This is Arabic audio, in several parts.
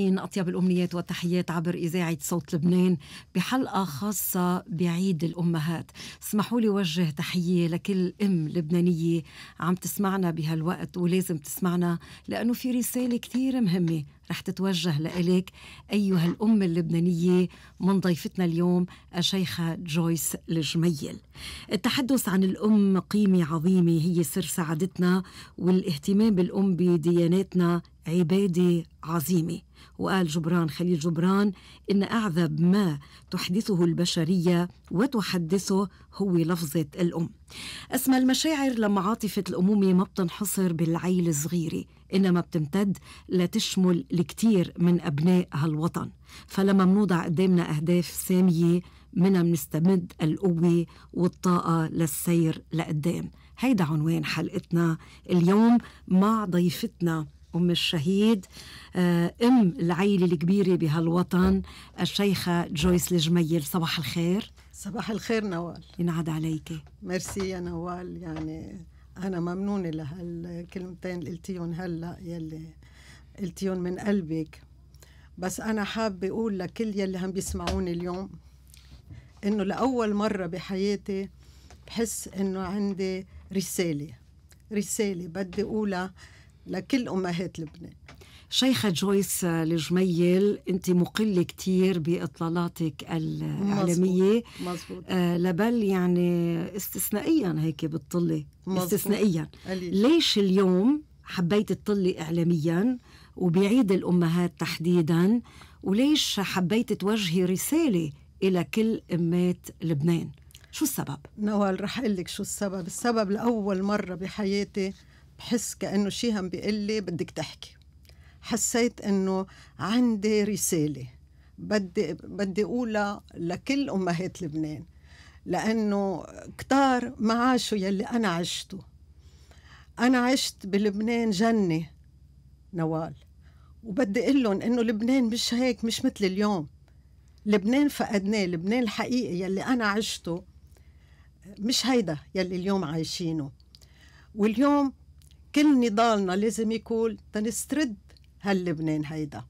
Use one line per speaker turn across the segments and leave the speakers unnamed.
أطيب الأمنيات والتحيات عبر إذاعة صوت لبنان بحلقة خاصة بعيد الأمهات اسمحوا لي وجه تحية لكل أم لبنانية عم تسمعنا بهالوقت ولازم تسمعنا لأنه في رسالة كثير مهمة رح تتوجه لإلك أيها الأم اللبنانية من ضيفتنا اليوم الشيخة جويس الجميل التحدث عن الأم قيمة عظيمة هي سر سعادتنا والاهتمام بالأم بدياناتنا عبادة عظيمة وقال جبران خليل جبران إن أعذب ما تحدثه البشرية وتحدثه هو لفظة الأم أسمى المشاعر لما عاطفة الأمومة ما بتنحصر بالعيل الصغيرة إنما بتمتد لتشمل الكثير من أبناء هالوطن فلما منوضع قدامنا أهداف سامية منا منستمد القوة والطاقة للسير لقدام هيدا عنوان حلقتنا اليوم مع ضيفتنا أم الشهيد آه، أم العيلة الكبيرة بهالوطن الشيخة جويس الجميل صباح الخير
صباح الخير نوال
ينعاد عليك
ميرسي يا نوال يعني أنا ممنونة لهالكلمتين اللي قلتيهم هلأ يلي قلتيهم من قلبك بس أنا حابة أقول لكل يلي هم بيسمعوني اليوم إنه لأول مرة بحياتي بحس إنه عندي رسالة رسالة بدي أقولها لكل أمهات لبنان
شيخة جويس الجميل آه، أنت مقلة كتير بإطلالاتك الإعلامية مزبوط. آه لبل يعني استثنائيا هيك بتطلي مزبوط. استثنائيا قليل. ليش اليوم حبيت تطلي إعلاميا وبعيد الأمهات تحديدا وليش حبيت توجهي رسالة إلى كل أمات لبنان شو السبب؟
نوال رح أقول لك شو السبب السبب لأول مرة بحياتي بحس كانه شيء عم بيقول لي بدك تحكي حسيت انه عندي رساله بدي بدي اقولها لكل امهات لبنان لانه كتار ما عاشوا يلي انا عشته انا عشت بلبنان جنه نوال وبدي اقول لهم انه لبنان مش هيك مش مثل اليوم لبنان فقدناه لبنان الحقيقي يلي انا عشته مش هيدا يلي اليوم عايشينه واليوم كل نضالنا لازم يكون تنسترد هاللبنان هيدا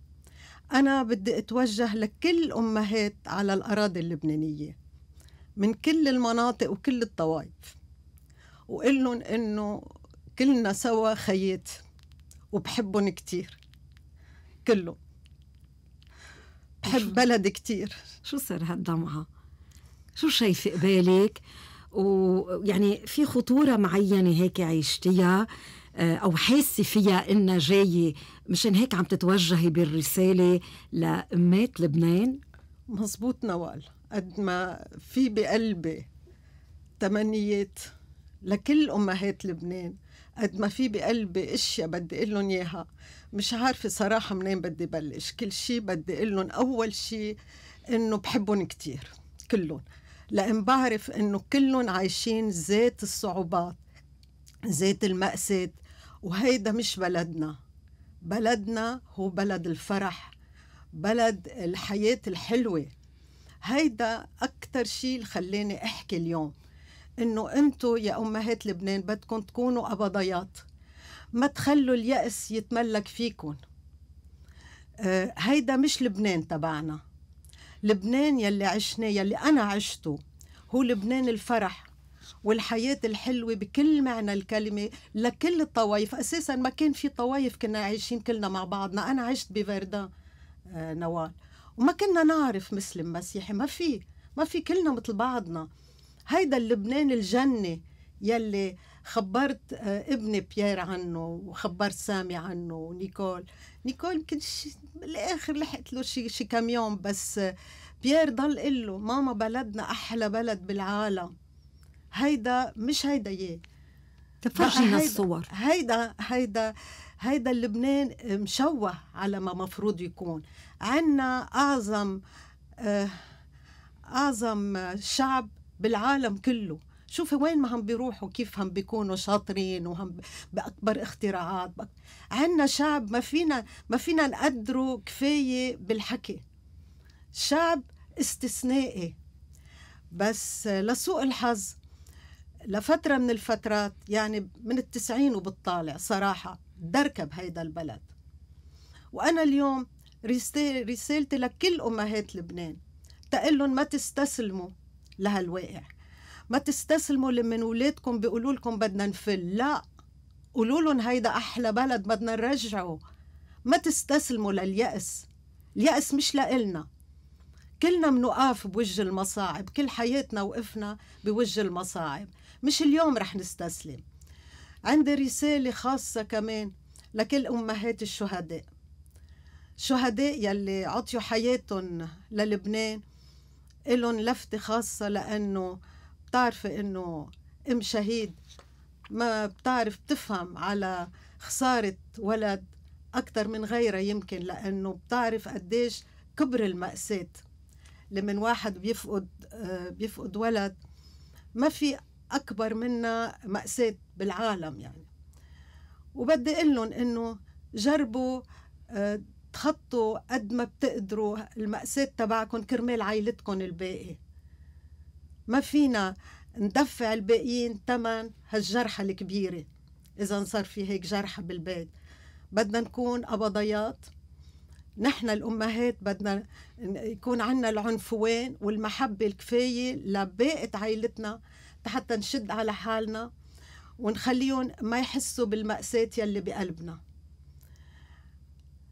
أنا بدي أتوجه لكل أمهات على الأراضي اللبنانية من كل المناطق وكل الطوائف وقول لهم إنه كلنا سوا خيات وبحبهم كتير كلهم بحب بلدي كتير شو سر هالدمعة؟ شو
شايفة قبالك؟ ويعني في خطورة معينة هيك عيشتيها آه، او حاسه فيها انها جايه مشان هيك عم تتوجهي بالرساله
لامات لبنان مزبوط نوال قد ما في بقلبي تمنيات لكل امهات لبنان قد ما في بقلبي اشياء بدي اقول لهم اياها مش عارفه صراحه منين بدي بلش كل شيء بدي اقول لهم اول شيء انه بحبهم كثير كلهم لان بعرف انه كلهم عايشين ذات الصعوبات ذات المأساة وهيدا مش بلدنا بلدنا هو بلد الفرح بلد الحياة الحلوة هيدا أكتر شيء خلاني أحكي اليوم إنه أنتو يا أمهات لبنان بدكم تكونوا أبضيات ما تخلوا اليأس يتملك فيكم آه هيدا مش لبنان تبعنا لبنان يلي عشناه يلي أنا عشته هو لبنان الفرح والحياة الحلوة بكل معنى الكلمة لكل الطوايف أساسا ما كان في طوايف كنا عايشين كلنا مع بعضنا أنا عشت بفردان آه نوال وما كنا نعرف مسلم مسيحي ما في ما في كلنا مثل بعضنا هيدا اللبنان الجنة يلي خبرت آه، ابني بيير عنه وخبرت سامي عنه ونيكول نيكول يمكن بالاخر لحقت له شي, شي كم يوم بس آه، بيير ضل قله ماما بلدنا احلى بلد بالعالم هيدا مش هيدا ياه تفرجينا الصور هيدا هيدا هيدا لبنان مشوه على ما مفروض يكون عنا اعظم آه، اعظم شعب بالعالم كله شوفي وين ما هم بيروحوا كيف هم بيكونوا شاطرين وهم باكبر اختراعات عندنا شعب ما فينا ما فينا نقدره كفايه بالحكي شعب استثنائي بس آه، لسوء الحظ لفترة من الفترات يعني من التسعين وبالطالع صراحة دركب هيدا البلد وأنا اليوم رسالتي لكل أمهات لبنان تقلن ما تستسلموا لهالواقع ما تستسلموا لمن ولادكم بيقولوا لكم بدنا نفل لا قولوا لهم هيدا أحلى بلد بدنا نرجعه ما تستسلموا لليأس اليأس مش لإلنا كلنا منوقف بوجه المصاعب كل حياتنا وقفنا بوجه المصاعب مش اليوم رح نستسلم عندي رسالة خاصة كمان لكل أمهات الشهداء الشهداء يلي عطيوا حياتهم للبنان إلهم لفتة خاصة لأنه بتعرفي إنه أم شهيد ما بتعرف بتفهم على خسارة ولد أكثر من غيرها يمكن لأنه بتعرف قديش كبر المأساة لمن واحد بيفقد آه، بيفقد ولد ما في أكبر منا مأساة بالعالم يعني وبدي أقول لهم إنه جربوا آه، تخطوا قد ما بتقدروا المأساة تبعكم كرمال عائلتكم الباقي ما فينا ندفع الباقيين ثمن هالجرحة الكبيرة إذا صار في هيك جرحة بالبيت بدنا نكون أبضيات نحن الأمهات بدنا يكون عنا العنفوان والمحبة الكفاية لباقة عائلتنا حتى نشد على حالنا ونخليهم ما يحسوا بالمأساة يلي بقلبنا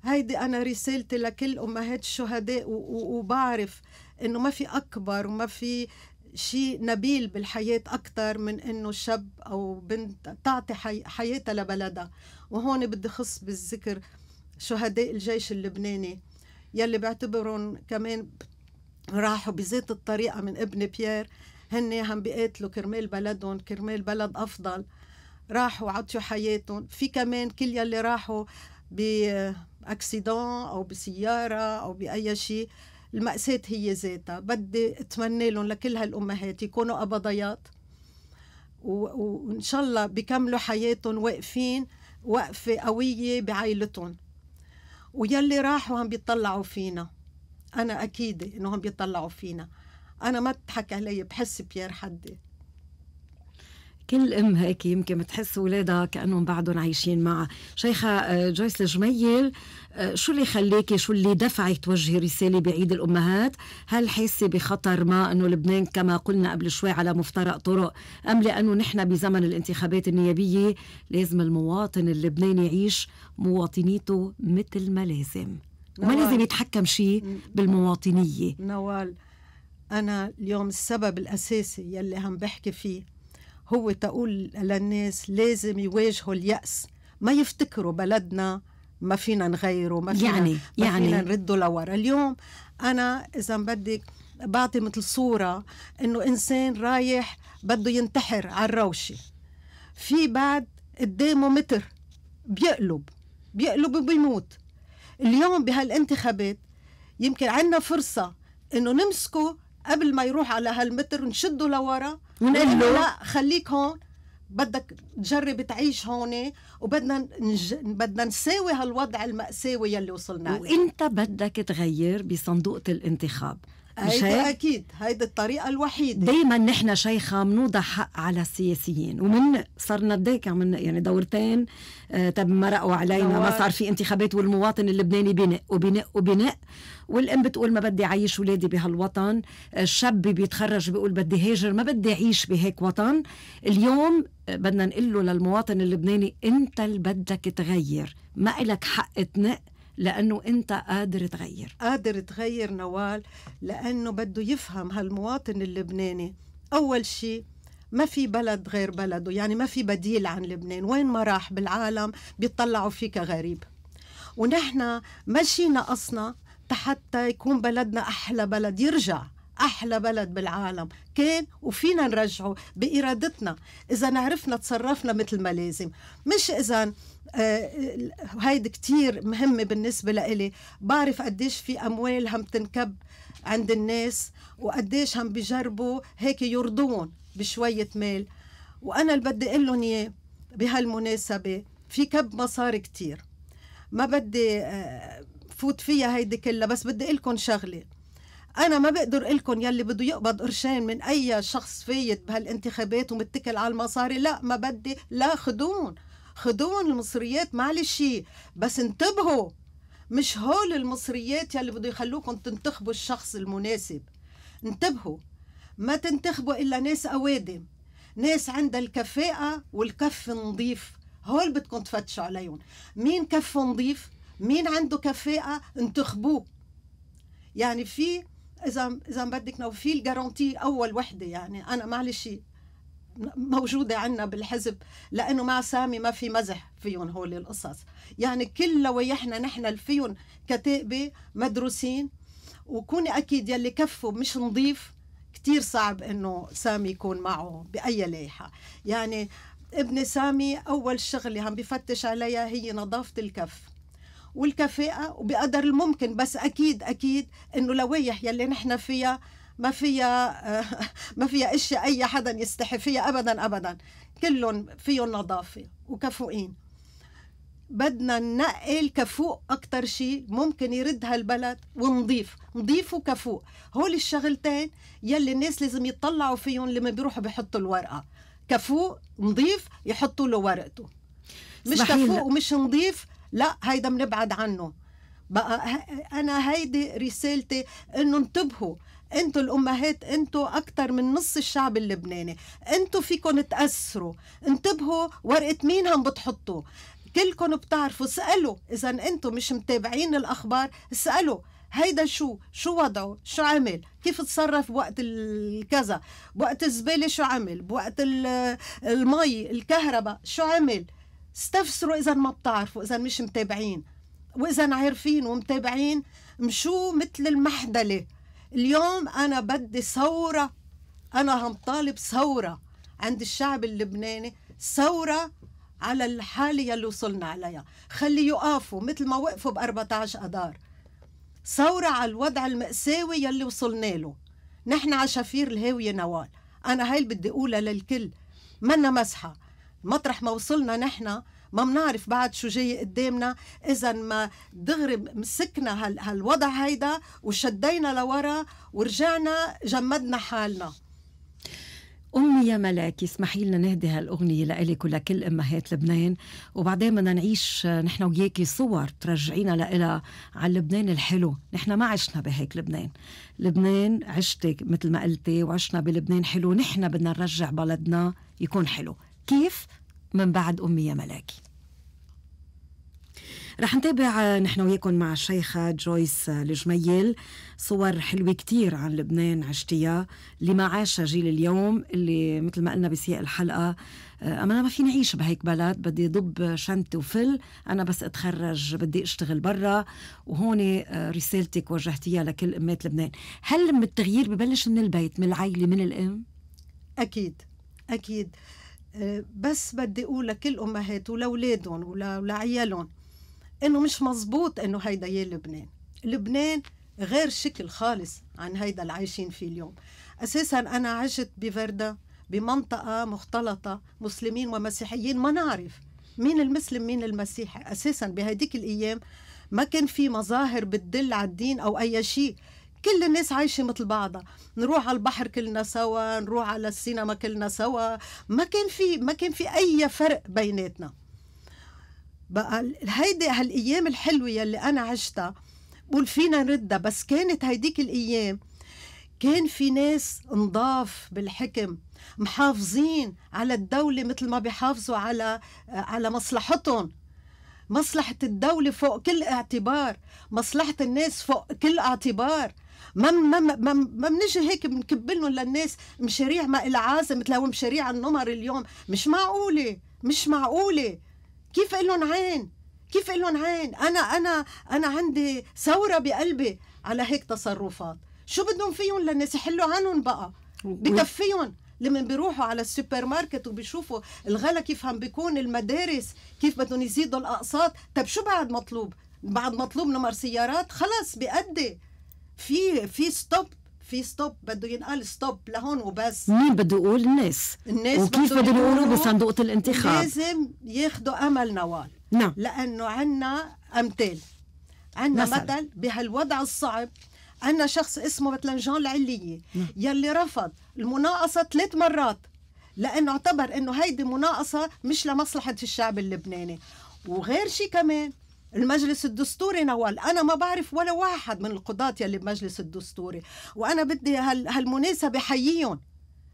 هيدي أنا رسالتي لكل أمهات الشهداء وبعرف إنه ما في أكبر وما في شيء نبيل بالحياة أكثر من إنه شاب أو بنت تعطي حي... حياتها لبلدها وهون بدي خص بالذكر شهداء الجيش اللبناني يلي بعتبرهم كمان راحوا بذات الطريقة من ابن بيير هن عم بيقاتلوا كرمال بلدهم كرمال بلد افضل راحوا عطيوا حياتهم في كمان كل يلي راحوا باكسيدون او بسياره او باي شيء المأساة هي ذاتها بدي اتمنى لهم لكل هالامهات يكونوا ابضيات وان شاء الله بيكملوا حياتهم واقفين وقفه قويه بعائلتهم ويلي راحوا هم بيطلعوا فينا انا اكيده إنهم بيطلعوا فينا انا ما تضحك علي بحس بيير حدي
كل ام هيك يمكن بتحس اولادها كانهم بعدهم عايشين معها شيخه آه، جويس الجميل آه، شو اللي خليكي شو اللي دفعك توجهي رساله بعيد الامهات هل حاسه بخطر ما انه لبنان كما قلنا قبل شوي على مفترق طرق ام لانه نحن بزمن الانتخابات النيابيه لازم المواطن اللبناني يعيش مواطنيته مثل ما لازم وما لازم يتحكم شيء بالمواطنيه
نوال أنا اليوم السبب الأساسي يلي عم بحكي فيه هو تقول للناس لازم يواجهوا اليأس ما يفتكروا بلدنا ما فينا نغيره ما فينا يعني ما يعني فينا نرده لورا اليوم أنا إذا بدك بعطي مثل صورة إنه إنسان رايح بده ينتحر على الروشة في بعد قدامه متر بيقلب بيقلب وبيموت اليوم بهالانتخابات يمكن عندنا فرصة إنه نمسكه قبل ما يروح على هالمتر نشده لورا ونقول له لا خليك هون بدك تجرب تعيش هون وبدنا نج... بدنا نساوي هالوضع المأساوي يلي وصلنا عليه وانت بدك
تغير بصندوق الانتخاب مش هيك؟
اكيد هيدي الطريقه الوحيده دائما
نحن شيخه بنوضع حق على السياسيين ومن صرنا قد عم يعني دورتين آه تب مرقوا علينا ما صار في انتخابات والمواطن اللبناني بنق وبنق وبنق والام بتقول ما بدي اعيش ولادي بهالوطن الشاب بيتخرج بيقول بدي هاجر ما بدي اعيش بهيك وطن اليوم بدنا نقول له للمواطن اللبناني انت اللي بدك تغير ما إلك حق تنق لأنه أنت قادر تغير
قادر تغير نوال لأنه بده يفهم هالمواطن اللبناني أول شيء ما في بلد غير بلده يعني ما في بديل عن لبنان وين ما راح بالعالم بيطلعوا فيك غريب ونحن ما نقصنا حتى يكون بلدنا أحلى بلد يرجع أحلى بلد بالعالم كان وفينا نرجعه بإرادتنا إذا عرفنا تصرفنا مثل ما لازم مش إذا وهيدي آه، آه، كتير مهمة بالنسبة لإلي بعرف قديش في أموال هم تنكب عند الناس وقديش هم بيجربوا هيك يرضون بشوية مال وأنا اللي بدي أقول لهم إياه بهالمناسبة في كب مصاري كتير ما بدي آه، فوت فيها هيدي كلها بس بدي أقول لكم شغلة أنا ما بقدر أقول لكم يلي بده يقبض قرشين من أي شخص فايت بهالانتخابات ومتكل على المصاري لا ما بدي لا خدون خدوهم المصريات معلش بس انتبهوا مش هول المصريات يلي بده يخلوكم تنتخبوا الشخص المناسب انتبهوا ما تنتخبوا الا ناس اوادم ناس عندها الكفاءة والكف نظيف هول بدكم تفتشوا عليهم مين كف نظيف مين عنده كفاءة انتخبوه يعني في اذا اذا بدك نو في الجارونتي اول وحده يعني انا معلش موجودة عندنا بالحزب لأنه مع سامي ما في مزح فيهم هول القصص يعني كل ويحنا نحن فيهم كتائبة مدروسين وكوني أكيد يلي كفوا مش نظيف كتير صعب انه سامي يكون معه باي لايحه يعني ابن سامي اول شغله عم بفتش عليها هي نظافه الكف والكفاءه وبقدر الممكن بس اكيد اكيد انه لوائح يلي نحن فيها ما فيها ما فيها اشياء اي حدا يستحي فيها ابدا ابدا كلهم فيهم نظافه وكفؤين بدنا ننقي الكفوء اكثر شيء ممكن يرد هالبلد ونضيف نضيف وكفوء هول الشغلتين يلي الناس لازم يتطلعوا فيهم لما بيروحوا بيحطوا الورقه كفوء نضيف يحطوا له ورقته مش كفوء ومش نضيف لا هيدا بنبعد عنه بقى انا هيدي رسالتي انه انتبهوا انتوا الامهات انتوا اكتر من نص الشعب اللبناني انتوا فيكم تاثروا انتبهوا ورقه مين عم بتحطوا كلكم بتعرفوا اسالوا اذا انتو مش متابعين الاخبار اسالوا هيدا شو شو وضعه شو عمل كيف تصرف بوقت الكذا بوقت الزباله شو عمل بوقت المي الكهرباء شو عمل استفسروا اذا ما بتعرفوا اذا مش متابعين واذا عارفين ومتابعين مشو مثل المحدله اليوم أنا بدي ثورة أنا عم طالب ثورة عند الشعب اللبناني ثورة على الحالة اللي وصلنا عليها خلي يقافوا مثل ما وقفوا ب 14 أدار ثورة على الوضع المأساوي يلي وصلنا له نحن عشافير الهاوية نوال أنا هاي اللي بدي أقولها للكل منا مسحة مطرح ما وصلنا نحن ما بنعرف بعد شو جاي قدامنا اذا ما دغري مسكنا هال هالوضع هيدا وشدينا لورا ورجعنا جمدنا حالنا
أمي يا ملاكي اسمحي لنا نهدي هالأغنية لإلك ولكل أمهات لبنان وبعدين بدنا نعيش نحن وياكي صور ترجعينا لإلها على لبنان الحلو نحن ما عشنا بهيك لبنان لبنان عشتك مثل ما قلتي وعشنا بلبنان حلو نحن بدنا نرجع بلدنا يكون حلو كيف؟ من بعد أمية ملاكي رح نتابع نحن وياكم مع الشيخة جويس الجميل صور حلوة كتير عن لبنان عشتيها اللي ما عاشها جيل اليوم اللي مثل ما قلنا بسياق الحلقة آه، أما أنا ما فيني أعيش بهيك بلد بدي ضب شنطة وفل أنا بس أتخرج بدي أشتغل برا وهون آه، رسالتك وجهتيها لكل أمات لبنان هل التغيير ببلش من البيت من العيلة من الأم؟
أكيد أكيد آه، بس بدي اقول لكل امهات ولاولادهم ولعيالهم انه مش مزبوط انه هيدا يا لبنان لبنان غير شكل خالص عن هيدا اللي عايشين فيه اليوم اساسا انا عشت بفردا بمنطقه مختلطه مسلمين ومسيحيين ما نعرف مين المسلم مين المسيحي اساسا بهديك الايام ما كان في مظاهر بتدل على الدين او اي شيء كل الناس عايشه مثل بعضها نروح على البحر كلنا سوا نروح على السينما كلنا سوا ما كان في ما كان في اي فرق بيناتنا بقى هيدي هالايام الحلوه يلي انا عشتها بقول فينا نردها بس كانت هيديك الايام كان في ناس نضاف بالحكم محافظين على الدولة مثل ما بيحافظوا على على مصلحتهم مصلحة الدولة فوق كل اعتبار مصلحة الناس فوق كل اعتبار ما ما ما ما بنجي هيك لهم للناس مشاريع ما لها عازم مثل مشاريع النمر اليوم مش معقوله مش معقوله كيف لهم عين كيف لهم عين انا انا انا عندي ثوره بقلبي على هيك تصرفات شو بدهم فيهم للناس يحلوا عنهم بقى بكفيهم لما بيروحوا على السوبر ماركت وبيشوفوا الغلا كيف عم بيكون المدارس كيف بدهم يزيدوا الاقساط طب شو بعد مطلوب بعد مطلوب نمر سيارات خلص بيأدي في في ستوب في ستوب بده ينقال ستوب لهون وبس مين بده يقول الناس الناس وكيف بدهم يقولوا بصندوق الانتخاب لازم ياخذوا امل نوال نعم لانه عندنا امثال عندنا مثل بهالوضع الصعب عندنا شخص اسمه مثلا جون العلية نعم. يلي رفض المناقصة ثلاث مرات لأنه اعتبر أنه هيدي مناقصة مش لمصلحة الشعب اللبناني وغير شيء كمان المجلس الدستوري نوال انا ما بعرف ولا واحد من القضاة يلي بمجلس الدستوري وانا بدي هال هالمناسبه حييهم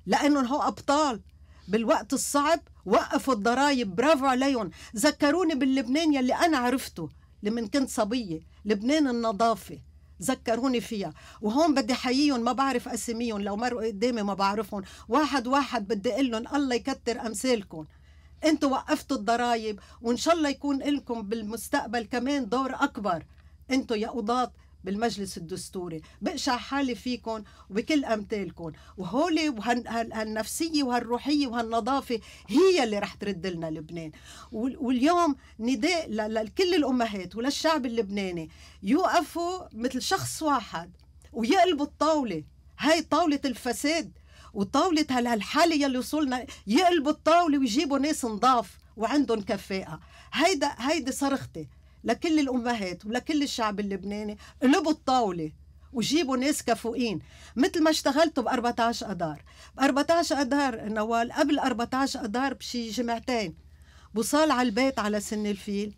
لانهم هو ابطال بالوقت الصعب وقفوا الضرائب برافو عليهم ذكروني باللبنان يلي انا عرفته لمن كنت صبيه لبنان النظافه ذكروني فيها وهون بدي حييهم ما بعرف اساميهم لو مرقوا قدامي ما بعرفهم واحد واحد بدي اقول لهم الله يكتر امثالكم انتوا وقفتوا الضرائب وان شاء الله يكون لكم بالمستقبل كمان دور اكبر انتوا يا قضاة بالمجلس الدستوري بقشع حالي فيكم وبكل امثالكم وهولي وهالنفسيه وهالروحيه وهالنظافه هي اللي رح ترد لنا لبنان واليوم نداء لكل الامهات وللشعب اللبناني يوقفوا مثل شخص واحد ويقلبوا الطاوله هاي طاوله الفساد وطاوله هالحاله يلي وصلنا يقلبوا الطاوله ويجيبوا ناس نضاف وعندهم كفاءه هيدا هيدي صرختي لكل الامهات ولكل الشعب اللبناني قلبوا الطاوله وجيبوا ناس كفؤين مثل ما اشتغلتوا ب 14 اذار ب 14 اذار نوال قبل 14 اذار بشي جمعتين بوصال على البيت على سن الفيل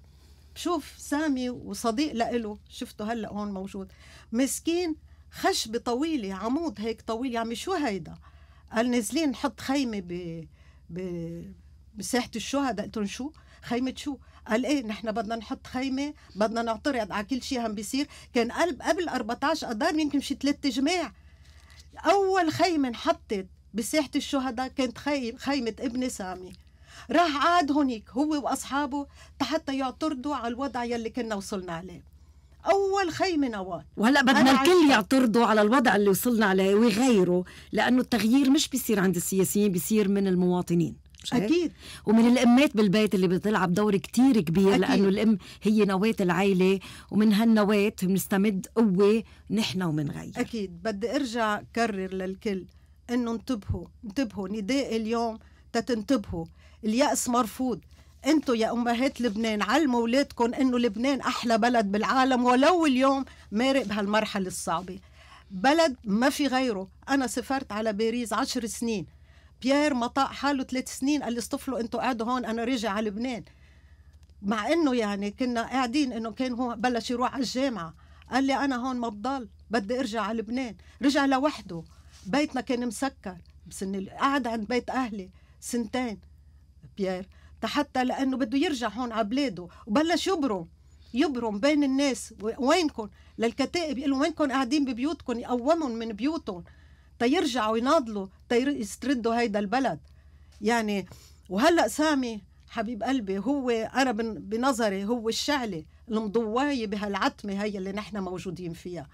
بشوف سامي وصديق لإله شفته هلا هون موجود مسكين خشبة طويلة عمود هيك طويل يعني شو هيدا قال نازلين نحط خيمه ب ب بساحه الشهداء قلت لهم شو؟ خيمه شو؟ قال ايه نحن بدنا نحط خيمه بدنا نعترض على كل شيء عم بيصير كان قلب قبل 14 اذار يمكن شي ثلاث جماع اول خيمه انحطت بساحه الشهداء كانت خيمه ابن سامي راح قعد هونيك هو واصحابه حتى يعترضوا على الوضع يلي كنا وصلنا عليه اول خيمه نواه وهلا
بدنا الكل يعترضوا على الوضع اللي وصلنا عليه ويغيروا لانه التغيير مش بيصير عند السياسيين بيصير من المواطنين اكيد ومن الامات بالبيت اللي بتلعب دور كتير كبير أكيد. لانه الام هي نواه العائله ومن هالنواه بنستمد قوه نحن ومنغير
اكيد بدي ارجع كرر للكل انه انتبهوا انتبهوا نداء اليوم تتنتبهوا اليأس مرفوض انتم يا امهات لبنان علموا اولادكم انه لبنان احلى بلد بالعالم ولو اليوم مارق بهالمرحله الصعبه بلد ما في غيره انا سافرت على باريس عشر سنين بيير مطاع حاله ثلاث سنين قال لي اصطفلوا انتم قعدوا هون انا راجع على لبنان مع انه يعني كنا قاعدين انه كان هو بلش يروح على الجامعه قال لي انا هون ما بضل بدي ارجع على لبنان رجع لوحده بيتنا كان مسكر بسن قعد عند بيت اهلي سنتين بيير حتى لانه بده يرجع هون على بلاده وبلش يبرم يبرم بين الناس وينكم للكتائب يقولوا وينكم قاعدين ببيوتكم يقومهم من بيوتهم تيرجعوا يناضلوا تيستردوا هيدا البلد يعني وهلا سامي حبيب قلبي هو انا بنظري هو الشعله المضوايه بهالعتمه هي اللي نحن موجودين فيها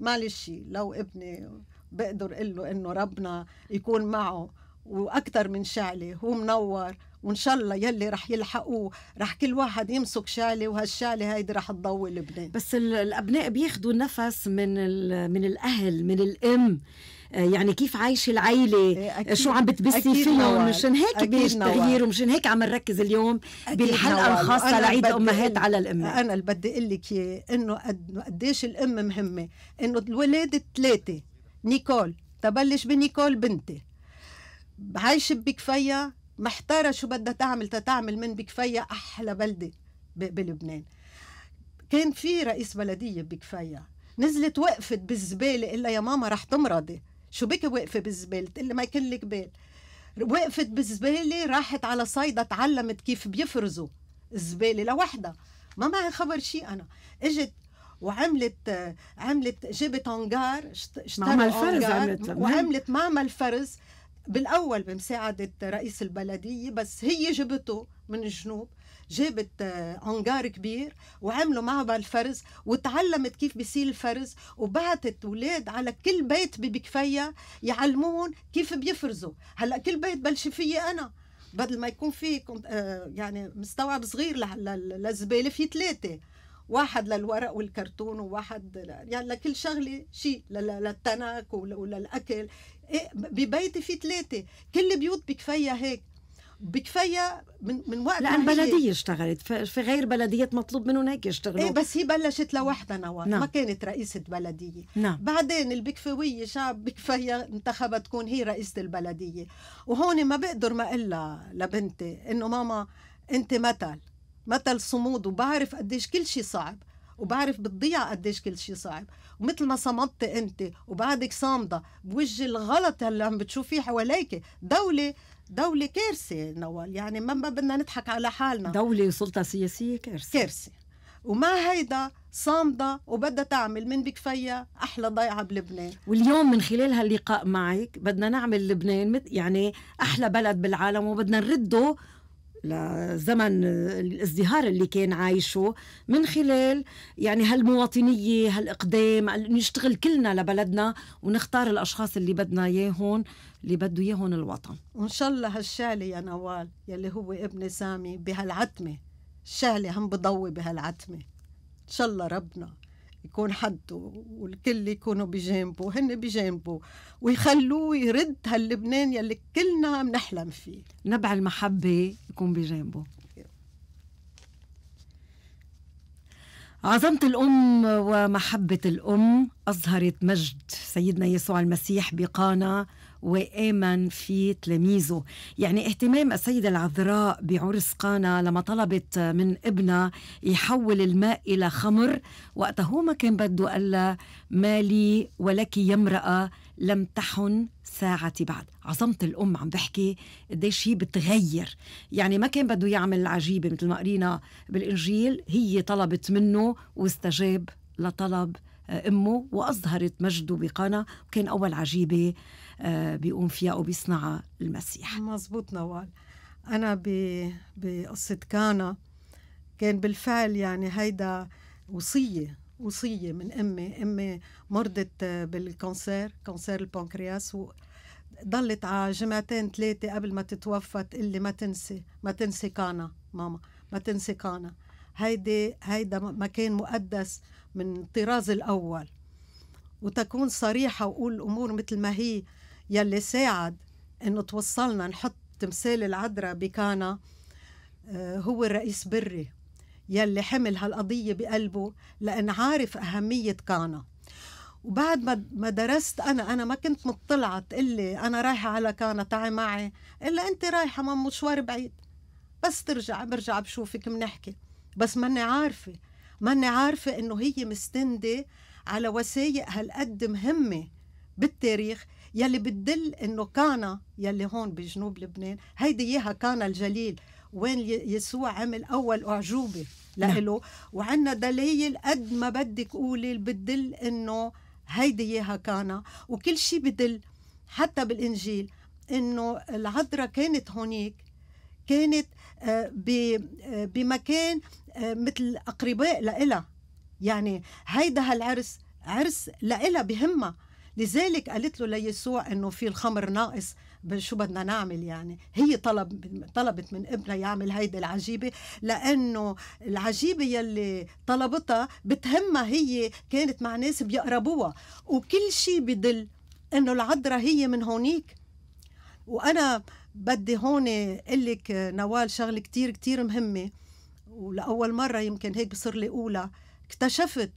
معلش لو ابني بقدر اقول له انه ربنا يكون معه واكثر من شعله هو منور وان شاء الله يلي رح يلحقوه رح كل واحد يمسك شاله وهالشاله هيدي رح تضوي لبنان بس الابناء بياخذوا
نفس من من الاهل من الام آه، يعني كيف عايشة العيلة
إيه، آه، أكيد. شو عم بتبسي فيهم مشان هيك بيش تغيير ومشان هيك عم نركز اليوم بالحلقة نوال. الخاصة لعيد أمهات على الأم أنا اللي بدي أقول لك إنه قديش الأم مهمة إنه الولادة ثلاثة نيكول تبلش بنيكول بنتي عايشة بكفية محتاره شو بدها تعمل تتعمل من بكفية احلى بلده بلبنان كان في رئيس بلديه بكفية نزلت وقفت بالزباله الا يا ماما رح تمرضي شو بك واقفه بالزباله اللي ما يكون لك بال وقفت بالزباله راحت على صيدا تعلمت كيف بيفرزوا الزباله لوحدها ما معي خبر شيء انا اجت وعملت عملت جابت انجار اشترت انجار وعملت معمل فرز بالاول بمساعده رئيس البلديه بس هي جبته من الجنوب جابت انجار آه، كبير وعملوا معها الفرز وتعلمت كيف بيصير الفرز وبعتت اولاد على كل بيت ببكفيا يعلمون كيف بيفرزوا هلا كل بيت بلش فيي انا بدل ما يكون في آه، يعني مستوعب صغير للزباله في ثلاثه واحد للورق والكرتون وواحد يعني لكل شغله شيء للتنك وللاكل إيه، ببيتي في ثلاثه كل البيوت بكفيها هيك بكفية من من وقت لأن بلدية اشتغلت في غير بلديات مطلوب منهم هيك يشتغلوا ايه بس هي بلشت لوحدها نوار نعم. ما كانت رئيسة بلدية نعم. بعدين البكفاوية شعب بكفية انتخبت تكون هي رئيسة البلدية وهون ما بقدر ما إلا لبنتي إنه ماما أنت مثل مثل صمود وبعرف قديش كل شيء صعب وبعرف بتضيع قديش كل شيء صعب ومثل ما صمدت انت وبعدك صامده بوجه الغلط اللي عم بتشوفيه حواليك دوله دولة كارثة نوال يعني ما بدنا نضحك على حالنا دولة وسلطة سياسية كارثة كارثة ومع هيدا صامده وبدها تعمل من بكفية احلى ضيعه بلبنان واليوم من خلال هاللقاء معك بدنا نعمل
لبنان يعني احلى بلد بالعالم وبدنا نرده لزمن الازدهار اللي كان عايشه من خلال يعني هالمواطنية هالإقدام نشتغل كلنا لبلدنا ونختار الأشخاص اللي بدنا ياهون اللي بده ياهون الوطن
وإن شاء الله هالشالي يا نوال يلي هو ابن سامي بهالعتمة الشالي هم بضوي بهالعتمة إن شاء الله ربنا يكون حده والكل يكونوا بجانبه هن بجانبه ويخلوه يرد هاللبنان يلي كلنا بنحلم فيه نبع المحبة يكون بجانبه
عظمة الأم ومحبة الأم أظهرت مجد سيدنا يسوع المسيح بقانا وآمن في تلاميذه يعني اهتمام السيدة العذراء بعرس قانا لما طلبت من ابنها يحول الماء إلى خمر وقتها هو ما كان بده قال ما لي ولك يا امرأة لم تحن ساعتي بعد عظمة الأم عم بحكي قديش هي بتغير يعني ما كان بده يعمل العجيبة مثل ما قرينا بالإنجيل هي طلبت منه واستجاب لطلب آه، أمه وأظهرت مجده بقانا وكان أول عجيبة آه، بيقوم فيها أو بيصنعها المسيح
مزبوط نوال أنا بقصة كانا كان بالفعل يعني هيدا وصية وصية من أمي أمي مرضت بالكونسير كانسير البنكرياس و ضلت على جمعتين ثلاثة قبل ما تتوفى تقول لي ما تنسي ما تنسي كانا ماما ما تنسي كانا هيدي هيدا مكان مقدس من الطراز الأول وتكون صريحة وقول الأمور مثل ما هي يلي ساعد انه توصلنا نحط تمثال العذراء بكانا آه، هو الرئيس بري يلي حمل هالقضية بقلبه لأن عارف أهمية كانا وبعد ما درست أنا أنا ما كنت مطلعة تقلي أنا رايحة على كانا تعي معي إلا أنت رايحة ما مشوار بعيد بس ترجع برجع بشوفك بنحكي بس ماني عارفة ماني عارفة إنه هي مستندة على وثائق هالقد مهمة بالتاريخ يلي بتدل انه كان يلي هون بجنوب لبنان هيدي اياها كان الجليل وين يسوع عمل اول اعجوبه نعم. وعندنا دلائل قد ما بدك قولي بتدل انه هيدي اياها كان وكل شيء بدل حتى بالانجيل انه العذراء كانت هونيك كانت آه، آه، بمكان آه، مثل اقرباء لإلها يعني هيدا هالعرس عرس لإلها بهمها لذلك قالت له ليسوع انه في الخمر ناقص شو بدنا نعمل يعني هي طلب طلبت من ابنها يعمل هيدي العجيبه لانه العجيبه يلي طلبتها بتهمها هي كانت مع ناس بيقربوها وكل شيء بدل انه العذراء هي من هونيك وانا بدي هون اقول لك نوال شغله كتير كتير مهمه ولاول مره يمكن هيك بصير لي اولى اكتشفت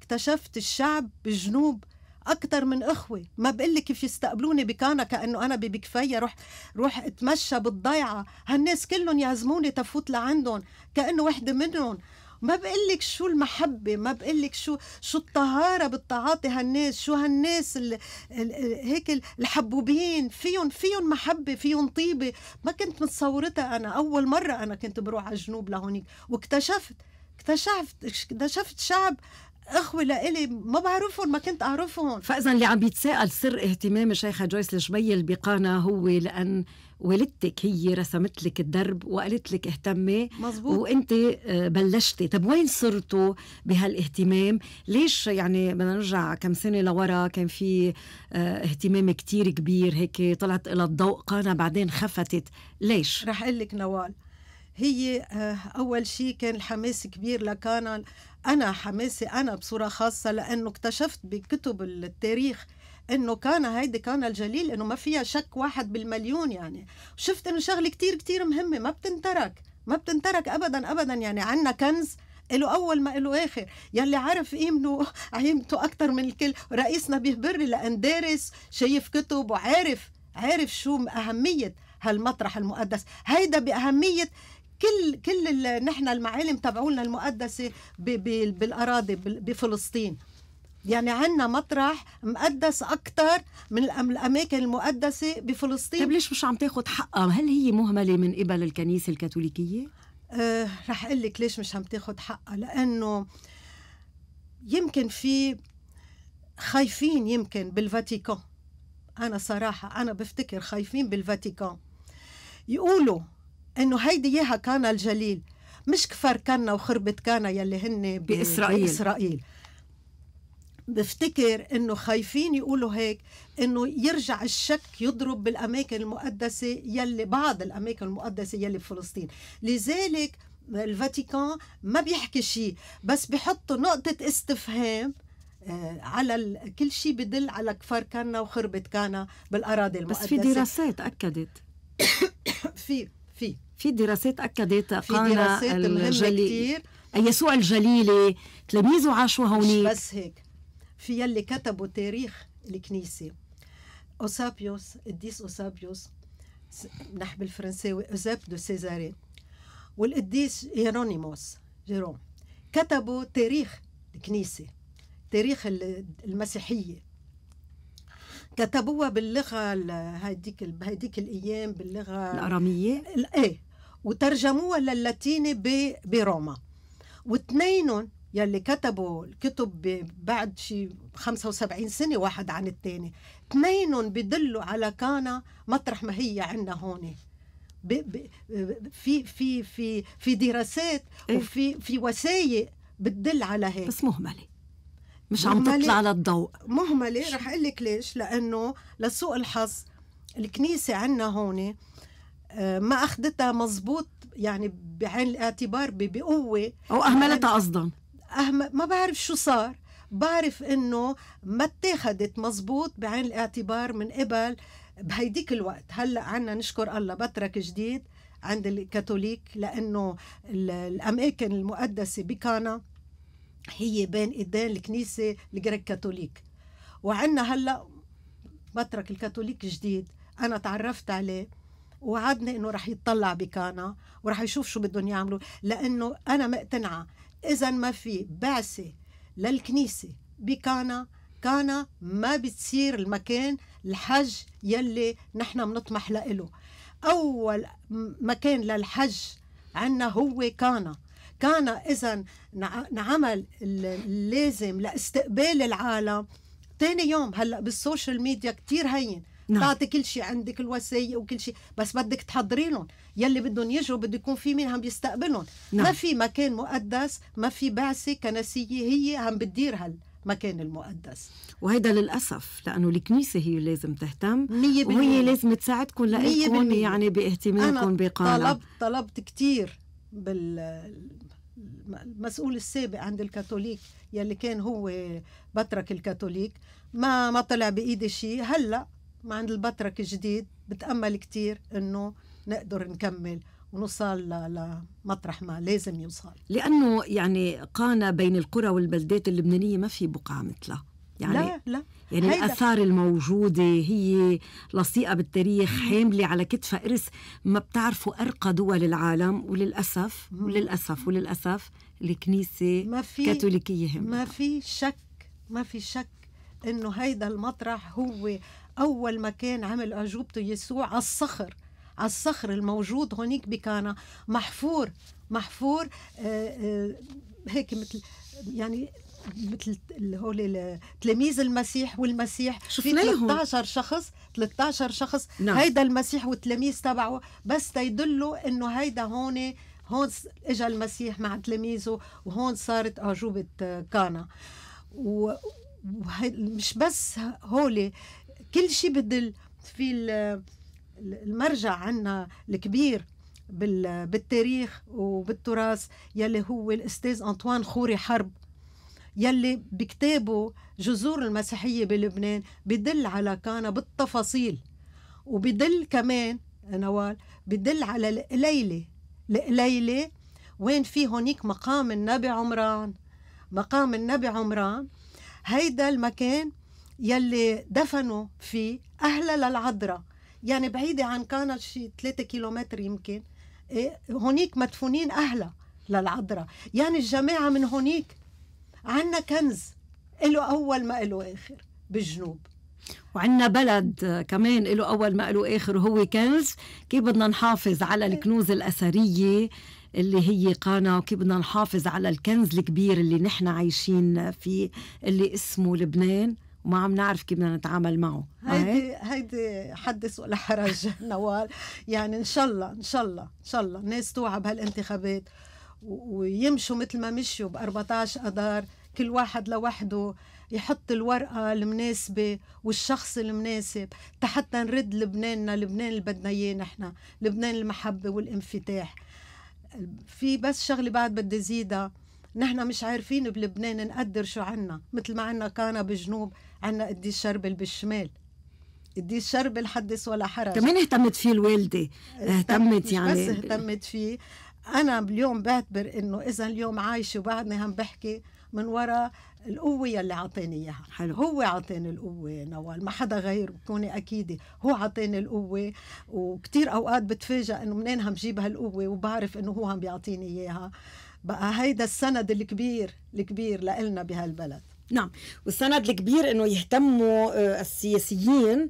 اكتشفت الشعب بالجنوب اكثر من اخوه ما بقول لك كيف يستقبلوني بكانا كانه انا ببكفيه روح روح اتمشى بالضيعه هالناس كلهم يعزموني تفوت لعندهم كانه وحده منهم ما بقول لك شو المحبة ما بقول لك شو شو الطهارة بالتعاطي هالناس شو هالناس ال ال هيك الحبوبين فيهم فيهم محبة فيهم طيبة ما كنت متصورتها أنا أول مرة أنا كنت بروح على الجنوب لهونيك واكتشفت اكتشفت اكتشفت شعب اخوه لإلي ما بعرفهم ما كنت اعرفهم فاذا اللي عم بيتساءل سر اهتمام الشيخه جويس الشبيل بقانا
هو لان والدتك هي رسمت لك الدرب وقالت لك اهتمي مزبوط. وانت آه، بلشتي طب وين صرتوا بهالاهتمام ليش يعني بدنا نرجع كم سنه لورا كان في آه، اهتمام كتير كبير هيك طلعت الى
الضوء قانا بعدين خفتت ليش رح اقول لك نوال هي آه، اول شيء كان الحماس كبير لكانا أنا حماسي أنا بصورة خاصة لأنه اكتشفت بكتب التاريخ انه كان هيدي كان الجليل انه ما فيها شك واحد بالمليون يعني شفت انه شغله كتير كتير مهمه ما بتنترك ما بتنترك ابدا ابدا يعني عنا كنز له اول ما له اخر يلي عرف قيمته قيمته اكثر من الكل رئيسنا بيهبر لان دارس شايف كتب وعارف عارف شو اهميه هالمطرح المقدس هيدا باهميه كل كل نحن المعالم تبعولنا المقدسه بالاراضي بفلسطين يعني عندنا مطرح مقدس اكثر من الاماكن المقدسه بفلسطين طيب ليش مش عم تاخذ حقها هل هي مهمله من قبل الكنيسه الكاثوليكيه أه رح اقول لك ليش مش عم تاخذ حقها لانه يمكن في خايفين يمكن بالفاتيكان انا صراحه انا بفتكر خايفين بالفاتيكان يقولوا انه هيدي اياها كان الجليل مش كفر كنا وخربت كنا يلي هن بإسرائيل بإسرائيل بفتكر انه خايفين يقولوا هيك انه يرجع الشك يضرب بالاماكن المقدسه يلي بعض الاماكن المقدسه يلي بفلسطين لذلك الفاتيكان ما بيحكي شيء بس بحطوا نقطه استفهام آه، على كل شيء بدل على كفر كنا وخربت كنا بالاراضي المقدسه بس في دراسات
اكدت
في في
في دراسات اكدت في دراسات مهمه كثير
يسوع الجليلي تلاميذه عاشوا هونيك مش بس هيك في يلي كتبوا تاريخ الكنيسه اوسابيوس القديس اوسابيوس منح بالفرنساوي اوزاب دو سيزاري والقديس هيرونيموس جيروم كتبوا تاريخ الكنيسه تاريخ المسيحيه كتبوها باللغه هذيك بهيديك الايام باللغه الاراميه ايه وترجموها للاتيني بروما واثنينهم يلي كتبوا الكتب بعد شي 75 سنه واحد عن الثاني اثنينهم بدلوا على كان مطرح ما هي عندنا هون في في في في دراسات إيه. وفي في وثائق بتدل على هيك بس مهمله
مش عم تطلع للضوء
مهمله رح اقول لك ليش لانه لسوء الحظ الكنيسه عندنا هون آه، ما اخذتها مزبوط يعني بعين الاعتبار بقوه او اهملتها يعني قصدا أهم... ما بعرف شو صار بعرف انه ما اتاخدت مزبوط بعين الاعتبار من قبل بهيديك الوقت هلا عنا نشكر الله بترك جديد عند الكاثوليك لانه الاماكن المقدسه بكانا هي بين ايدين الكنيسه الجريك كاثوليك وعندنا هلا بترك الكاثوليك جديد انا تعرفت عليه وعدنا انه رح يتطلع بكانا ورح يشوف شو بدهم يعملوا لانه انا مقتنعه اذا ما في بعثه للكنيسه بكانا كانا ما بتصير المكان الحج يلي نحن بنطمح له اول مكان للحج عنا هو كانا كان إذا نعمل اللازم لاستقبال العالم تاني يوم هلا بالسوشيال ميديا كتير هين نعم. تعطي كل شيء عندك الوثائق وكل شيء بس بدك تحضري لهم يلي بدهم يجوا بده يكون في مين عم يستقبلهم نعم. ما في مكان مقدس ما في بعثه كنسيه هي عم بتدير هلا مكان المقدس
وهيدا للأسف لأنه الكنيسة هي لازم تهتم 100% وهي لازم تساعدكم لإلكم يعني باهتمامكم بقالب طلبت
طلبت كثير بال المسؤول السابق عند الكاثوليك يلي كان هو بطرك الكاثوليك ما ما طلع بايدي شيء هلا مع عند البطرك الجديد بتامل كثير انه نقدر نكمل ونوصل لمطرح ما لازم يوصل
لانه يعني قانا بين القرى والبلدات اللبنانيه ما في بقعه مثلها يعني لا لا
يعني هيدا. الآثار
الموجودة هي لصيقة بالتاريخ حاملة على كتفها إرث ما بتعرفوا أرقى دول العالم وللأسف وللأسف وللأسف الكنيسة ما في كاثوليكية هم ما
في شك ما في شك إنه هيدا المطرح هو أول مكان عمل أعجوبته يسوع على الصخر على الصخر الموجود هونيك بكانا محفور محفور آآ آه، آآ آه، هيك مثل يعني مثل هول تلاميذ المسيح والمسيح شفناهم. في 13 شخص 13 شخص نعم. هيدا المسيح والتلاميذ تبعه بس تيدلوا انه هيدا هون هون اجى المسيح مع تلاميذه وهون صارت اعجوبه آه، كانا و... ومش بس هولي كل شيء بدل في المرجع عنا الكبير بالتاريخ وبالتراث يلي هو الاستاذ انطوان خوري حرب يلي بكتابه جذور المسيحية بلبنان بدل على كان بالتفاصيل وبدل كمان نوال بدل على القليلة القليلة وين في هونيك مقام النبي عمران مقام النبي عمران هيدا المكان يلي دفنوا فيه أهل للعذراء يعني بعيدة عن كان شي 3 كيلومتر يمكن إيه، هونيك مدفونين أهلا للعذراء يعني الجماعة من هونيك عنا كنز له أول ما له آخر بالجنوب
وعندنا بلد كمان له أول ما له آخر وهو كنز كيف بدنا نحافظ على الكنوز الأثرية اللي هي قانا وكيف بدنا نحافظ على الكنز الكبير اللي نحن عايشين فيه اللي اسمه لبنان وما عم نعرف كيف بدنا نتعامل معه
هيدي هيدي حدث ولا حرج نوال يعني ان شاء الله ان شاء الله ان شاء الله الناس توعى بهالانتخابات ويمشوا مثل ما مشوا ب 14 اذار كل واحد لوحده يحط الورقة المناسبة والشخص المناسب حتى نرد لبناننا لبنان اللي بدنا اياه نحن لبنان المحبة والانفتاح في بس شغلة بعد بدي زيدها نحن مش عارفين بلبنان نقدر شو عنا مثل ما عنا كان بالجنوب عنا قدي إيه شربل بالشمال قدي إيه شربل حدث ولا حرج كمان
اهتمت فيه الوالدة اهتمت يعني بس اهتمت
فيه انا اليوم بعتبر انه اذا اليوم عايشه وبعدني عم بحكي من وراء القوه يلي عطيني اياها حلو. هو عطيني القوه نوال ما حدا غيره بكوني اكيده هو عطيني القوه وكثير اوقات بتفاجئ انه منين عم جيب هالقوه وبعرف انه هو عم بيعطيني اياها بقى هيدا السند الكبير الكبير لإلنا بهالبلد نعم والسند
الكبير انه يهتموا آه، السياسيين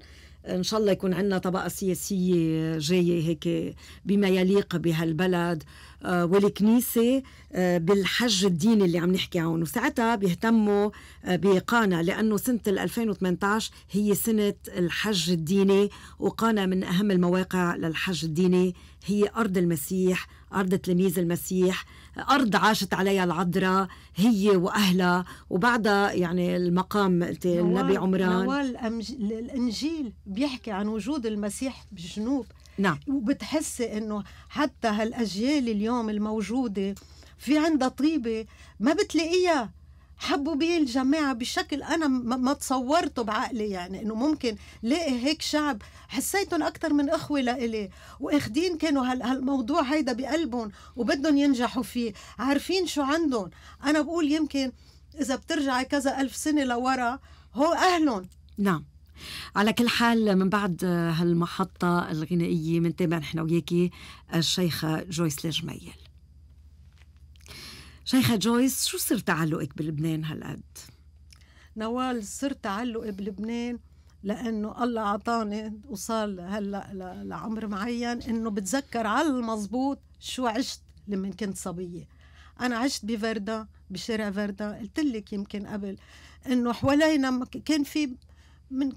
ان شاء الله يكون عندنا طبقه سياسيه جايه هيك بما يليق بهالبلد آه، والكنيسه آه، بالحج الديني اللي عم نحكي عنه وساعتها بيهتموا آه، بقانا لانه سنه 2018 هي سنه الحج الديني وقانا من اهم المواقع للحج الديني هي ارض المسيح أرض تلاميذ المسيح أرض عاشت عليها العذراء هي وأهلها وبعدها يعني المقام
النبي عمران نوال الإنجيل بيحكي عن وجود المسيح بالجنوب نعم وبتحسي انه حتى هالاجيال اليوم الموجوده في عندها طيبه ما بتلاقيها حبوا بيه الجماعة بشكل أنا ما تصورته بعقلي يعني إنه ممكن لاقي هيك شعب حسيتهم أكثر من إخوة لإلي وأخدين كانوا هالموضوع هيدا بقلبهم وبدهم ينجحوا فيه عارفين شو عندهم أنا بقول يمكن إذا بترجعي كذا ألف سنة لورا هو أهلهم
نعم على كل حال من بعد آه، هالمحطة الغنائية تابع نحن وياكي الشيخة جويس الجميل شيخة جويس شو سر تعلقك بلبنان هالقد؟
نوال سر تعلقي بلبنان لانه الله اعطاني وصل هلا لعمر معين انه بتذكر على المزبوط شو عشت لما كنت صبيه انا عشت بفردا بشارع فردا قلت لك يمكن قبل انه حوالينا كان في من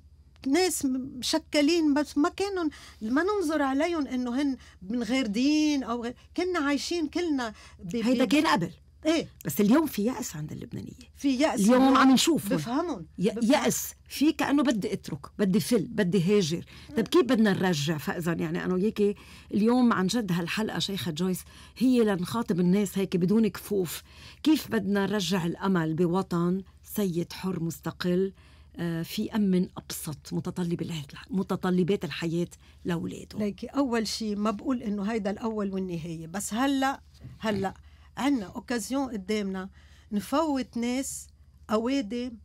ناس مشكلين بس ما كانوا ما ننظر عليهم انه هن من غير دين او غير كنا عايشين كلنا هيدا كان قبل ايه بس اليوم في
يأس عند اللبنانية
في يأس اليوم عم نشوف بفهمهم
يأس في كأنه بدي اترك بدي فل بدي هاجر طب كيف بدنا نرجع فإذا يعني أنا وياكي اليوم عن جد هالحلقة شيخة جويس هي لنخاطب الناس هيك بدون كفوف كيف بدنا نرجع الأمل بوطن سيد حر مستقل آه، في أمن أبسط متطلبات متطلبات الحياة لأولاده
ليكي أول شيء ما بقول إنه هيدا الأول والنهاية بس هلأ هلأ عنا اوكازيون قدامنا نفوت ناس اوادم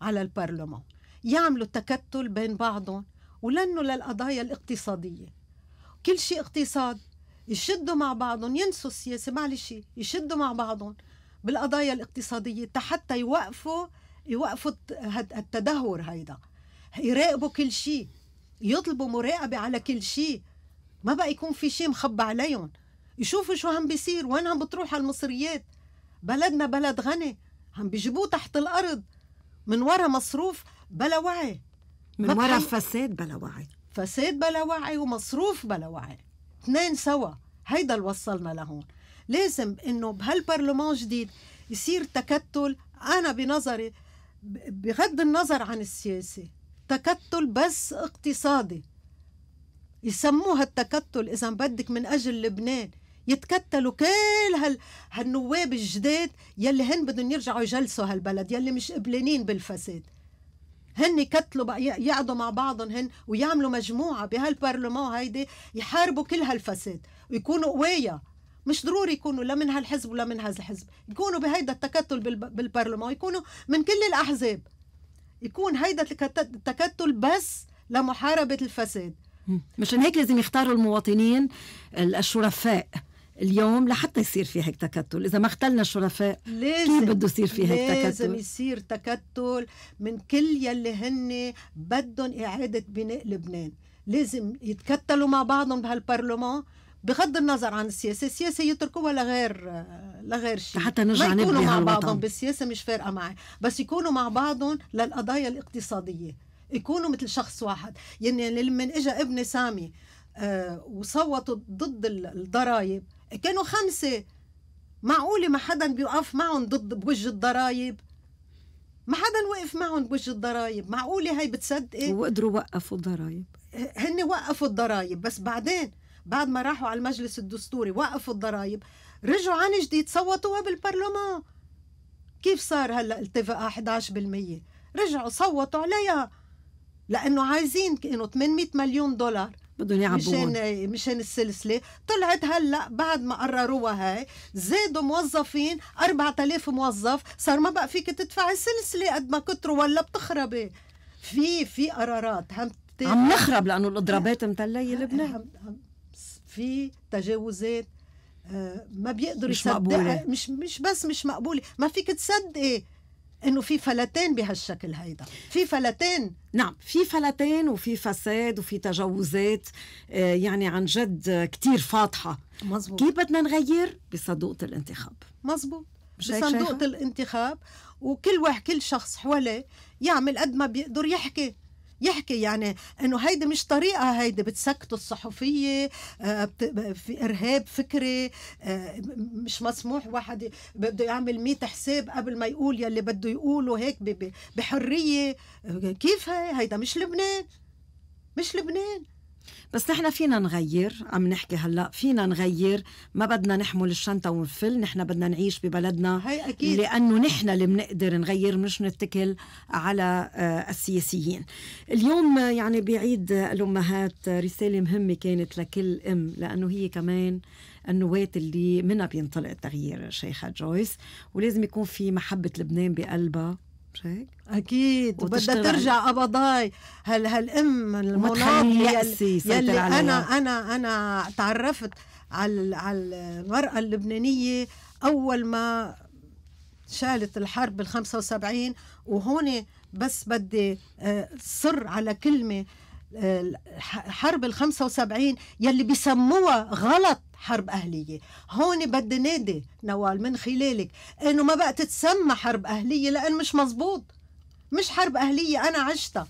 على البرلمان يعملوا تكتل بين بعضهم ولنوا للقضايا الاقتصاديه كل شيء اقتصاد يشدوا مع بعضهم ينسوا السياسه معلش يشدوا مع بعضهم بالقضايا الاقتصاديه حتى يوقفوا يوقفوا التدهور هيدا يراقبوا كل شيء يطلبوا مراقبه على كل شيء ما بقى يكون في شيء مخبى عليهم يشوفوا شو عم بيصير وين عم بتروح هالمصريات بلدنا بلد غني عم بيجيبوه تحت الأرض من ورا مصروف بلا وعي من ورا بحي... فساد بلا وعي فساد بلا وعي ومصروف بلا وعي اثنين سوا هيدا اللي وصلنا لهون لازم انه بهالبرلمان جديد يصير تكتل انا بنظري بغض النظر عن السياسه تكتل بس اقتصادي يسموها التكتل اذا بدك من اجل لبنان يتكتلوا كل هال هالنواب الجداد يلي هن بدهم يرجعوا يجلسوا هالبلد يلي مش قبلانين بالفساد هن يكتلوا يقعدوا مع بعضهم هن ويعملوا مجموعه بهالبرلمان هيدي يحاربوا كل هالفساد ويكونوا قوايا مش ضروري يكونوا لا من هالحزب ولا من هالحزب يكونوا بهيدا التكتل بالبرلمان يكونوا من كل الاحزاب يكون هيدا التكتل بس لمحاربه الفساد مشان هيك
لازم يختاروا المواطنين الشرفاء اليوم لحتى يصير في هيك تكتل اذا ما اختلنا الشرفاء لازم كيف بده يصير في هيك تكتل لازم
يصير تكتل من كل يلي هن بدهم اعاده بناء لبنان لازم يتكتلوا مع بعضهم بهالبرلمان بغض النظر عن السياسه السياسه يتركوها لغير لغير شيء حتى نرجع ما يكونوا مع بعضهم بالسياسه مش فارقه معي بس يكونوا مع بعضهم للقضايا الاقتصاديه يكونوا مثل شخص واحد يعني لما اجى ابن سامي آه، وصوتوا ضد الضرائب كانوا خمسة معقولة ما حدا بيوقف معهم ضد بوجه الضرايب ما حدا وقف معهم بوجه الضرايب معقولة هاي بتصدقي وقدروا وقفوا الضرايب هن وقفوا الضرايب بس بعدين بعد ما راحوا على المجلس الدستوري وقفوا الضرايب رجعوا عن جديد صوتوها بالبرلمان كيف صار هلا التفقة 11% رجعوا صوتوا عليها لانه عايزين كانوا 800 مليون دولار بدهم يعبوا مشان مشان السلسله طلعت هلا بعد ما قرروها هاي زادوا موظفين 4000 موظف صار ما بقى فيك تدفعي السلسله قد ما كتروا ولا بتخربي في في قرارات هم عم نخرب لانه الاضرابات متليه لبنان في تجاوزات آه، ما بيقدروا مش مش مش بس مش مقبوله ما فيك تصدقي انه في فلتان بهالشكل هيدا في فلتان نعم في فلتان وفي فساد وفي تجاوزات
آه، يعني عن جد كتير فاضحه مزبوط. كيف بدنا نغير بصندوق الانتخاب
مزبوط بصندوق الانتخاب وكل واحد كل شخص حواليه يعمل قد ما بيقدر يحكي يحكي يعني انه هيدي مش طريقه هيدي بتسكتوا الصحفيه آه، في ارهاب فكري آه، مش مسموح واحد بده يعمل مية حساب قبل ما يقول يلي بده يقوله هيك بحريه آه، كيف هي هيدا مش لبنان مش لبنان بس نحن
فينا نغير عم نحكي هلا فينا نغير ما بدنا نحمل الشنطه ونفل نحن بدنا نعيش ببلدنا هي أكيد. لانه نحن اللي بنقدر نغير مش نتكل على آه، السياسيين اليوم آه، يعني بعيد آه، الامهات رساله مهمه كانت لكل ام لانه هي كمان النواة اللي منها بينطلق التغيير شيخة جويس ولازم يكون في محبة لبنان بقلبها مش هيك؟ اكيد وبدها ترجع
قبضاي هل هالام المناضله يلي, يلي انا انا انا تعرفت على على المراه اللبنانيه اول ما شالت الحرب بال 75 وهون بس بدي آه، صر على كلمه حرب ال 75 يلي بسموها غلط حرب أهلية هون بدي نادي نوال من خلالك إنه ما بقى تتسمى حرب أهلية لأن مش مزبوط مش حرب أهلية أنا عشتها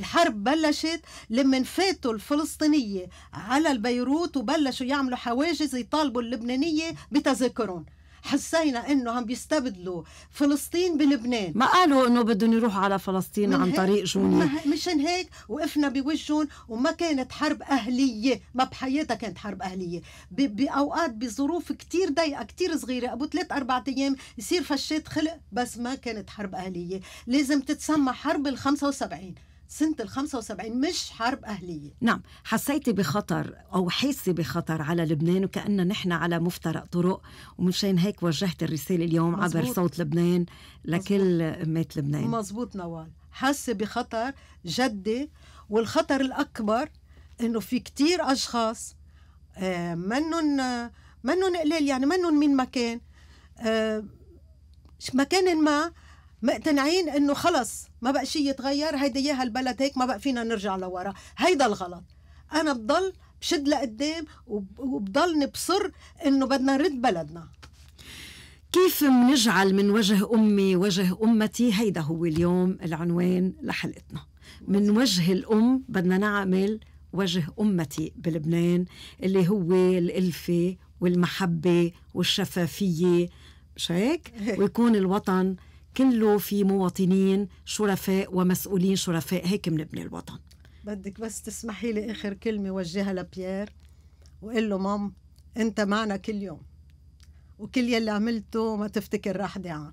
الحرب بلشت لما فاتوا الفلسطينية على البيروت وبلشوا يعملوا حواجز يطالبوا اللبنانية بتذكرهم. حسينا انه عم بيستبدلوا فلسطين بلبنان ما قالوا انه بدهم يروحوا على فلسطين عن طريق جوني مشان هيك وقفنا بوجهن وما كانت حرب اهليه ما بحياتها كانت حرب اهليه باوقات بظروف كتير ضيقه كتير صغيره ابو ثلاث اربع ايام يصير فشات خلق بس ما كانت حرب اهليه لازم تتسمى حرب ال 75 سنة ال 75 مش حرب أهلية
نعم حسيتي بخطر أو حاسة بخطر على لبنان وكأننا نحن على مفترق طرق ومشان هيك وجهت الرسالة اليوم مزبوط. عبر صوت لبنان لكل أمات لبنان
مزبوط نوال حاسة بخطر جدة والخطر الأكبر إنه في كتير أشخاص آه، منن منن قليل يعني منن من مكان آه، مكان ما مقتنعين انه خلص ما بقى شيء يتغير هيدا اياها البلد هيك ما بقى فينا نرجع لورا هيدا الغلط انا بضل بشد لقدام وبضل نبصر انه بدنا نرد بلدنا
كيف منجعل من وجه أمي وجه أمتي هيدا هو اليوم العنوان لحلقتنا من وجه الأم بدنا نعمل وجه أمتي بلبنان اللي هو الألفة والمحبة والشفافية مش هيك؟ ويكون الوطن كله في مواطنين شرفاء ومسؤولين شرفاء هيك بنبني الوطن
بدك بس تسمحي لي اخر كلمه وجهها لبيير وقول له مام انت معنا كل يوم وكل يلي عملته ما تفتكر راح ضيعان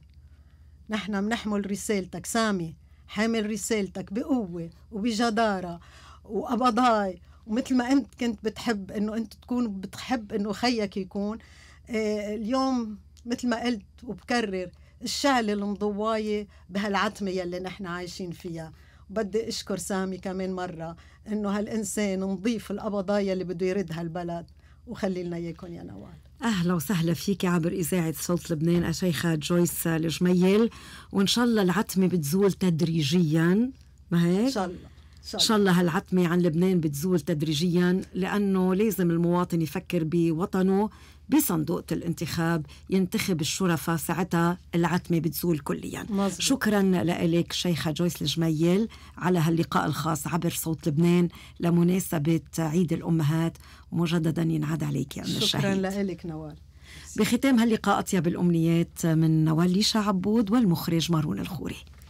نحن بنحمل رسالتك سامي حامل رسالتك بقوه وبجداره وأبضاي ومثل ما انت كنت بتحب انه انت تكون بتحب انه خيك يكون آه، اليوم مثل ما قلت وبكرر الشعل المضواية بهالعتمة يلي نحن عايشين فيها بدي أشكر سامي كمان مرة إنه هالإنسان نضيف القبضايا اللي بده يرد هالبلد وخلي لنا إياكم يا نوال
اهلا وسهلا فيك عبر اذاعه صوت لبنان الشيخه جويس الجميل وان شاء الله العتمه بتزول تدريجيا ما هيك؟ ان شاء الله ان شاء الله هالعتمه عن لبنان بتزول تدريجيا لانه لازم المواطن يفكر بوطنه بصندوق الانتخاب ينتخب الشرفاء ساعتها العتمة بتزول كليا مزبوط. شكرا لك شيخة جويس الجميل على هاللقاء الخاص عبر صوت لبنان لمناسبة عيد الأمهات مجددا ينعاد عليك يا أم الشهيد
شكرا لك نوال
بختام هاللقاء أطيب الأمنيات من نوال ليشا عبود والمخرج مارون الخوري